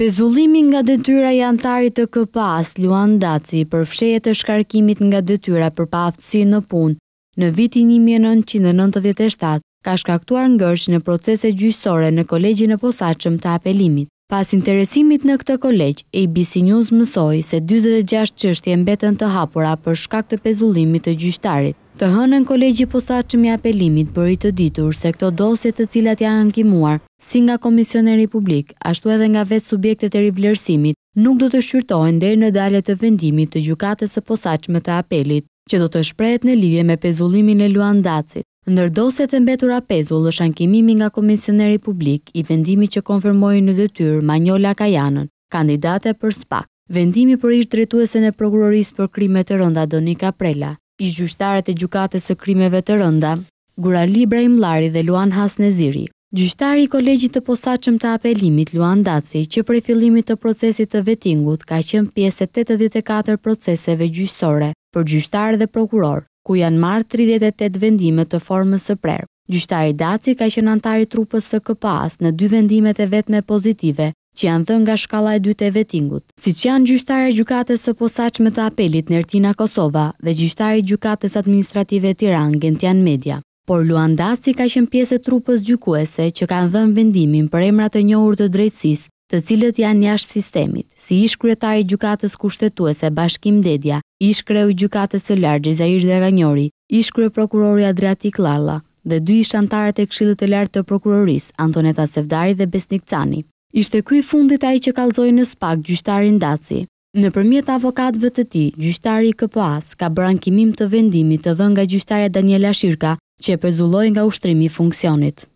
Pezullimi nga detyra i antarit të këpas, Luan Daci, për fshejet e shkarkimit nga detyra për paftësi në punë, në vitin 1997, ka shkaktuar ngërsh në procese gjysore në kolegjin e posaqëm të apelimit. Pas interesimit në këtë kolegj, ABC News mësoj se 26 qështje mbetën të hapura për shkakt të pezullimit të gjyshtarit. Të hënën kolegji postat që mi apelimit bëri të ditur se këto dosjet të cilat ja ankimuar, si nga Komisioneri Publik, ashtu edhe nga vetë subjektet e rivlerësimit, nuk do të shqyrtojnë dhe në dalet të vendimit të gjukatës e posaq me të apelit, që do të shprejt në lidhje me pezullimin e Luan Dacit. Ndër doset e mbetura pezull është ankimimi nga Komisioneri Publik i vendimi që konfirmoj në dëtyr Manjola Kajanën, kandidate për SPAK, vendimi për ishtë drejtuese në prokurorisë për krimet e rënda Donika Prela, i gjyqtarët e gjukatës së krimeve të rënda, Gurali Ibrahim Lari dhe Luan Hasneziri. Gjyqtari i Kolegjit të Posaçëm të Apelimit Luan Daci, që prej fillimit të procesit të vetingut, ka qenë pjesë e 84 proceseve gjyqësore për gjyqtar dhe prokuror, ku janë marrë 38 vendime të formës së prerë. Gjyqtari Daci ka qenë antar i trupës së këpas në dy vendimet e vetme pozitive që janë dhënë nga shkala e dyte vetingut, si që janë gjyshtare gjukates së posaqme të apelit Ertina Kosova dhe gjyshtare gjukates administrative Tiran Gentian Media. Por Luandaci ka qenë pjesë e trupës gjykuese që kanë dhënë vendimin për emrat e njohur të drejtësisë, të cilët janë jashtë sistemit, si ish kryetari i gjykatës kushtetuese Bashkim Dedja, ish kreu i gjykatës së lartë Zair Deganjori, ish krye prokurori Adriatik Lalla dhe dy ish antarët e Këshillit të Lartë të prokuroris, Antoneta Sevdari dhe Besnik Cani. Ishte kuj fundit a i që kalzoj në spak gjyshtarin daci. Në përmjet avokatëve të ti, gjyshtari i këpoas ka brankimim të vendimit të nga gjyshtare Daniela Shirka që e përzulloj nga ushtrimi funksionit.